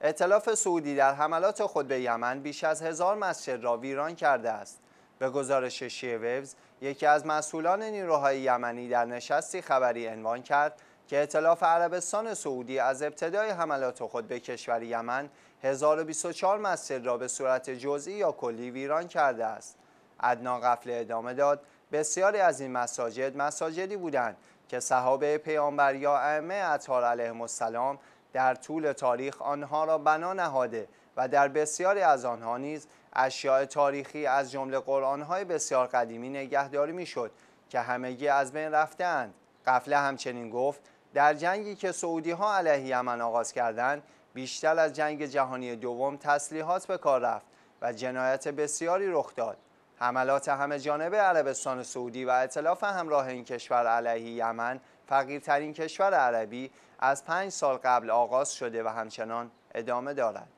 اطلاف سعودی در حملات خود به یمن بیش از هزار مسجد را ویران کرده است. به گزارش شیویوز، یکی از مسئولان نیروهای یمنی در نشستی خبری عنوان کرد که اطلاف عربستان سعودی از ابتدای حملات خود به کشور یمن 1024 مسجد را به صورت جزئی یا کلی ویران کرده است. ادنا قفل ادامه داد بسیاری از این مساجد مساجدی بودند که صحابه پیامبر یا ائمه اطهار علیهم السلام در طول تاریخ آنها را بنا نهاده و در بسیاری از آنها نیز اشیاء تاریخی از جمله های بسیار قدیمی نگهداری میشد که همگی از بین رفتهاند قفله همچنین گفت در جنگی که سعودی ها علیه یمن آغاز کردند بیشتر از جنگ جهانی دوم تسلیحات به کار رفت و جنایت بسیاری رخ داد حملات همه جانبه عربستان سعودی و اطلاف همراه این کشور علیه یمن فقیرترین کشور عربی از پنج سال قبل آغاز شده و همچنان ادامه دارد.